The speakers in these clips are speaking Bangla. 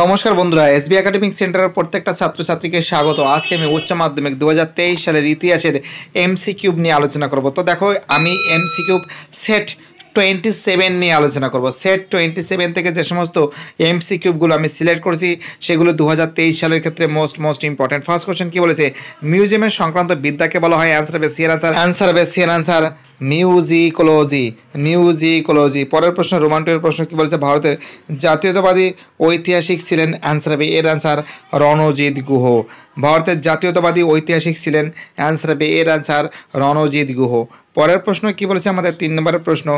নমস্কার বন্ধুরা এসবি একাডেমিক সেন্টারের প্রত্যেকটা ছাত্রছাত্রীকে স্বাগত আজকে আমি উচ্চ মাধ্যমিক দু সালের ইতিহাসের এমসি কিউব নিয়ে আলোচনা করব তো দেখো আমি M C Q set twenty seven নিয়ে আলোচনা করব সেট টোয়েন্টি সেভেন থেকে যে সমস্ত এমসি কিউবগুলো আমি সিলেক্ট করেছি সেগুলো দু সালের ক্ষেত্রে most most important first question কী বলেছে মিউজিয়ামের সংক্রান্ত বিদ্যাকে বলা হয় অ্যান্সার হবে সিয়ার অ্যান্সার অ্যান্সার হবে সিয়ার অ্যান্সার মিউজিকোলজি মিউজিকোলজি পরের প্রশ্ন রোমান্টিক প্রশ্ন কী বলছে ভারতের জাতীয়তাবাদী ঐতিহাসিক ছিলেন অ্যান্সার হবে এর অ্যান্সার রণজিৎ গুহ ভারতের জাতীয়তাবাদী ঐতিহাসিক ছিলেন অ্যান্সার হবে এর অ্যান্সার রণজিৎ গুহ পরের প্রশ্ন কি বলেছে আমাদের তিন নম্বরের প্রশ্ন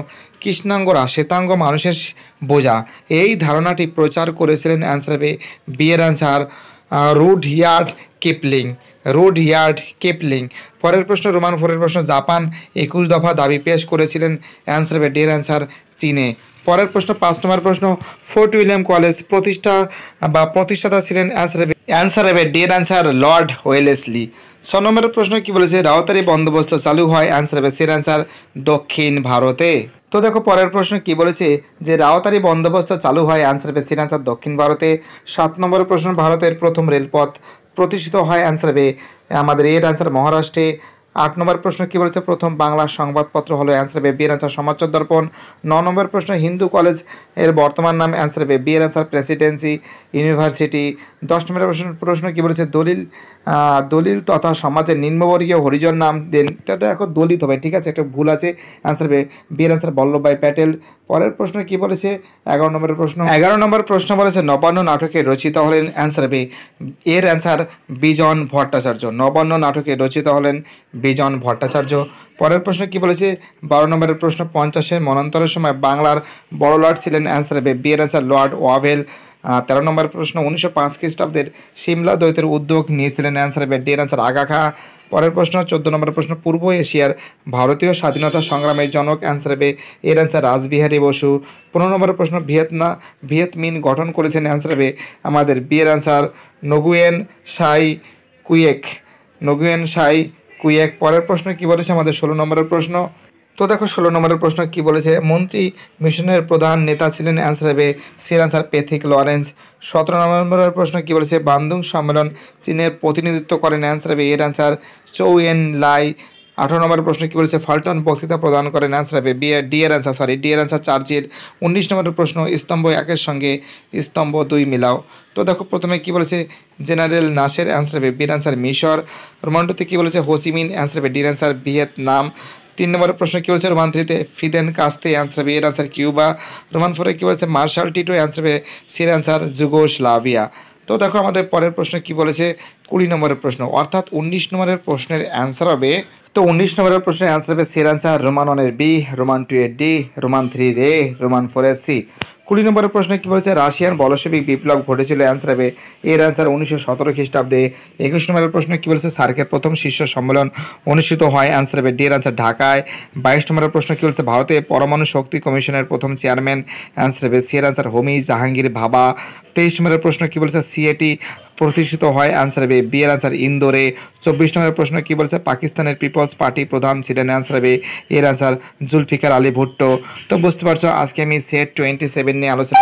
কৃষ্ণাঙ্গরা শ্বেতাঙ্গ মানুষের বোঝা এই ধারণাটি প্রচার করেছিলেন অ্যান্সার হবে বিয়ের answer Rudyard Kipling Rudyard Kipling পরের প্রশ্ন রোমান ফোরের প্রশ্ন জাপান একুশ দফা দাবি পেশ করেছিলেন অ্যান্সার হবে ডের অ্যান্সার চীনে পরের প্রশ্ন পাঁচ নম্বর প্রশ্ন ফোর্ট উইলিয়াম কলেজ প্রতিষ্ঠা বা প্রতিষ্ঠাতা ছিলেন অ্যান্সার হবে অ্যান্সার হবে ডের অ্যান্সার লর্ড ওয়েলেসলি ছ নম্বরের প্রশ্ন কি বলেছে রাওতারি বন্দোবস্ত চালু হয় অ্যান্সার হবে সের অ্যান্সার দক্ষিণ ভারতে তো দেখো পরের প্রশ্ন কি বলেছে যে রাওতারি বন্দোবস্ত চালু হয় অ্যান্সার বে সিনাচার দক্ষিণ ভারতে সাত নম্বর প্রশ্ন ভারতের প্রথম রেলপথ প্রতিষ্ঠিত হয় অ্যান্সার বে আমাদের এর অ্যান্সার মহারাষ্ট্রে আট নম্বর প্রশ্ন কি বলেছে প্রথম বাংলা সংবাদপত্র হলো অ্যান্সার হবে বিয়ের আনসার সমাজচর দর্পণ ন নম্বর প্রশ্ন হিন্দু কলেজ এর বর্তমান নাম অ্যান্সার হবে বিয়ের আনসার প্রেসিডেন্সি ইউনিভার্সিটি দশ নম্বর প্রশ্ন প্রশ্ন কি বলেছে দলিল দলিল তথা সমাজের নিম্নবর্গীয় হরিজন নাম দেন তাতে এখন দলিত হবে ঠিক আছে একটা ভুল আছে অ্যান্সার হবে বিয়ের আনসার বল্লভভাই প্যাটেল পরের প্রশ্ন কি বলেছে এগারো নম্বরের প্রশ্ন এগারো নম্বর প্রশ্ন বলেছে নবান্ন নাটকে রচিত হলেন অ্যান্সার হবে এর অ্যান্সার বিজন ভট্টাচার্য নবান্ন নাটকে রচিত হলেন বিজন ভট্টাচার্য পরের প্রশ্ন কি বলেছে বারো নম্বরের প্রশ্ন পঞ্চাশের মনান্তরের সময় বাংলার বড় লর্ড ছিলেন অ্যান্সার হবে বিয়েরাজা লর্ড ওয়াভেল তেরো নম্বর প্রশ্ন উনিশশো পাঁচ খ্রিস্টাব্দের সিমলা দ্বৈতের উদ্যোগ নিয়েছিলেন অ্যান্সার হবে ডি অ্যান্সার আগা খা পরের প্রশ্ন চোদ্দ নম্বর প্রশ্ন পূর্ব এশিয়ার ভারতীয় স্বাধীনতা সংগ্রামের জনক অ্যান্সার হবে এর অ্যান্সার রাসবিহারী বসু পনেরো নম্বর প্রশ্ন ভিয়েতনা ভিয়েতমিন গঠন করেছেন অ্যান্সার হবে আমাদের বিয়ের অ্যান্সার নগুয়েন সাই কুয়েক নগুয়েন সাই কুই এক পরের প্রশ্ন কি বলেছে আমাদের ষোলো নম্বরের প্রশ্ন তো দেখো ষোলো নম্বরের প্রশ্ন কি বলেছে মন্ত্রী মিশনের প্রধান নেতা ছিলেন অ্যান্সার হবে সি অ্যান্সার পেথিক লরেন্স সতেরো নম্বরের প্রশ্ন কি বলেছে বান্দুং সম্মেলন চীনের প্রতিনিধিত্ব করেন অ্যান্সার হবে এর অ্যান্সার চৌ এন লাই আঠারো নম্বরের প্রশ্ন কি বলেছে ফাল্টন বক্তৃতা প্রদান করেন অ্যান্সার হবে বি ডি এর অ্যান্সার সরি ডি এর অ্যান্সার চার্জের উনিশ নম্বরের প্রশ্ন স্তম্ভ একের সঙ্গে স্তম্ভ দুই মিলাও তো দেখো প্রথমে কি বলেছে জেনারেল নাসের অ্যান্সার হবে অ্যান্সার মিশর রোমান্ডোতে কী বলেছে হোসিমিন অ্যান্সার হবে অ্যান্সার ভিয়েতনাম তিন নম্বরের প্রশ্ন কী বলেছে রোমান থ্রিতে ফিদেন কাস্তে অ্যান্সার হবে এর অ্যান্সার কিউবা রোমান ফোরে কী বলেছে মার্শাল টিটো অ্যান্সার হবে সির অ্যান্সার লাভিয়া তো দেখো আমাদের পরের প্রশ্ন কি বলেছে কুড়ি নম্বরের প্রশ্ন অর্থাৎ উনিশ নম্বরের প্রশ্নের অ্যান্সার হবে তো উনিশ নম্বরের প্রশ্নের অ্যান্সার হবে সের অ্যান্সার রোমান ওয়ানের বি রোমান টু এর ডি রোমান থ্রি রে রোমান ফোর এর সি কুড়ি নম্বরের প্রশ্নে কী বলছে রাশিয়ান বলসেবিক বিপ্লব ঘটেছিল অ্যান্সার হবে এর অ্যান্সার উনিশশো সতেরো খ্রিস্টাব্দে একুশ নম্বরের প্রশ্নে কী বলছে সার্কের প্রথম শীর্ষ সম্মেলন অনুষ্ঠিত হয় অ্যান্সার হবে ডি এর অ্যান্সার ঢাকায় বাইশ নম্বরের প্রশ্ন কী বলছে ভারতে পরমাণু শক্তি কমিশনের প্রথম চেয়ারম্যান অ্যান্সার হবে C answer answer Homi Jahangir Bhabha তেইশ নম্বরের প্রশ্ন কী বলছে সিএটি প্রতিষ্ঠিত হয় আনসার হবে বি এর আনসার ইন্দোরে চব্বিশ নম্বরের প্রশ্ন কি বলছে পাকিস্তানের পিপলস পার্টি প্রধান ছিলেন আনসার হবে এর আনসার জুলফিকার আলী ভুট্টো তো বুঝতে পারছো আজকে আমি সেট টোয়েন্টি সেভেন নিয়ে আলোচনা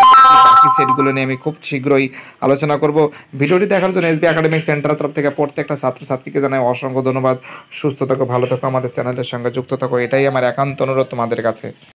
বাকি সেটগুলো নিয়ে আমি খুব শীঘ্রই আলোচনা করব ভিডিওটি দেখার জন্য এসবি একাডেমিক সেন্টারের তরফ থেকে প্রত্যেকটা ছাত্রছাত্রীকে জানাই অসংখ্য ধন্যবাদ সুস্থ থাকো ভালো থাকো আমাদের চ্যানেলের সঙ্গে যুক্ত থাকো এটাই আমার একান্ত অনুরোধ তোমাদের কাছে